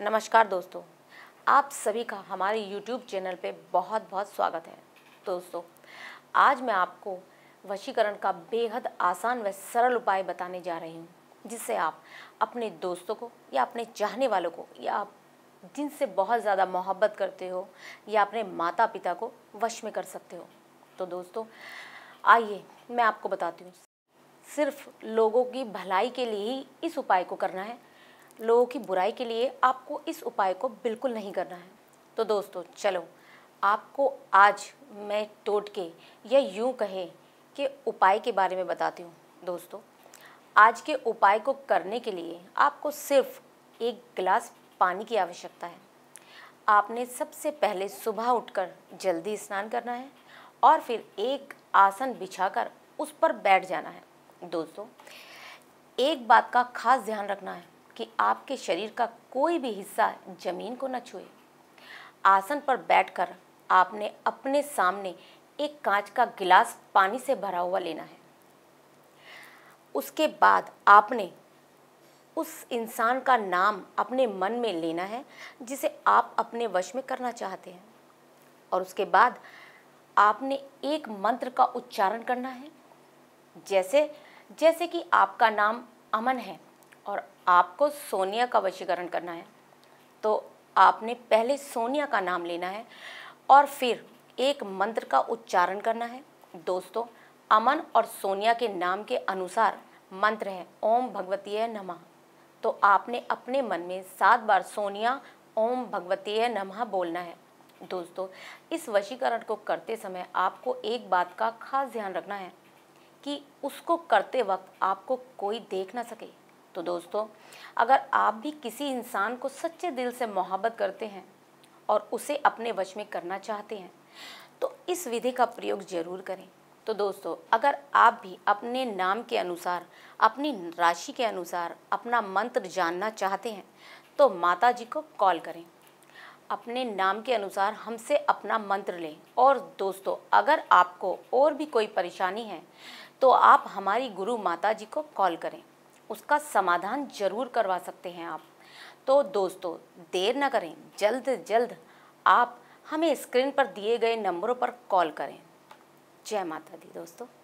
नमस्कार दोस्तों आप सभी का हमारे YouTube चैनल पे बहुत बहुत स्वागत है दोस्तों आज मैं आपको वशीकरण का बेहद आसान व सरल उपाय बताने जा रही हूँ जिससे आप अपने दोस्तों को या अपने चाहने वालों को या आप जिनसे बहुत ज़्यादा मोहब्बत करते हो या अपने माता पिता को वश में कर सकते हो तो दोस्तों आइए मैं आपको बताती हूँ सिर्फ लोगों की भलाई के लिए ही इस उपाय को करना है लोगों की बुराई के लिए आपको इस उपाय को बिल्कुल नहीं करना है तो दोस्तों चलो आपको आज मैं टोट के या यूँ कहें कि उपाय के बारे में बताती हूँ दोस्तों आज के उपाय को करने के लिए आपको सिर्फ एक गिलास पानी की आवश्यकता है आपने सबसे पहले सुबह उठकर जल्दी स्नान करना है और फिर एक आसन बिछाकर उस पर बैठ जाना है दोस्तों एक बात का खास ध्यान रखना है कि आपके शरीर का कोई भी हिस्सा जमीन को न छुए आसन पर बैठकर आपने अपने सामने एक कांच का गिलास पानी से भरा हुआ लेना है उसके बाद आपने उस इंसान का नाम अपने मन में लेना है जिसे आप अपने वश में करना चाहते हैं और उसके बाद आपने एक मंत्र का उच्चारण करना है जैसे जैसे कि आपका नाम अमन है और आपको सोनिया का वशीकरण करना है तो आपने पहले सोनिया का नाम लेना है और फिर एक मंत्र का उच्चारण करना है दोस्तों अमन और सोनिया के नाम के अनुसार मंत्र है ओम भगवतीय नमः तो आपने अपने मन में सात बार सोनिया ओम भगवतीय नमः बोलना है दोस्तों इस वशीकरण को करते समय आपको एक बात का खास ध्यान रखना है कि उसको करते वक्त आपको कोई देख ना सके तो दोस्तों अगर आप भी किसी इंसान को सच्चे दिल से मोहब्बत करते हैं और उसे अपने वश में करना चाहते हैं तो इस विधि का प्रयोग ज़रूर करें तो दोस्तों अगर आप भी अपने नाम के अनुसार अपनी राशि के अनुसार अपना मंत्र जानना चाहते हैं तो माता जी को कॉल करें अपने नाम के अनुसार हमसे अपना मंत्र लें और दोस्तों अगर आपको और भी कोई परेशानी है तो आप हमारी गुरु माता जी को कॉल करें उसका समाधान जरूर करवा सकते हैं आप तो दोस्तों देर ना करें जल्द जल्द आप हमें स्क्रीन पर दिए गए नंबरों पर कॉल करें जय माता दी दोस्तों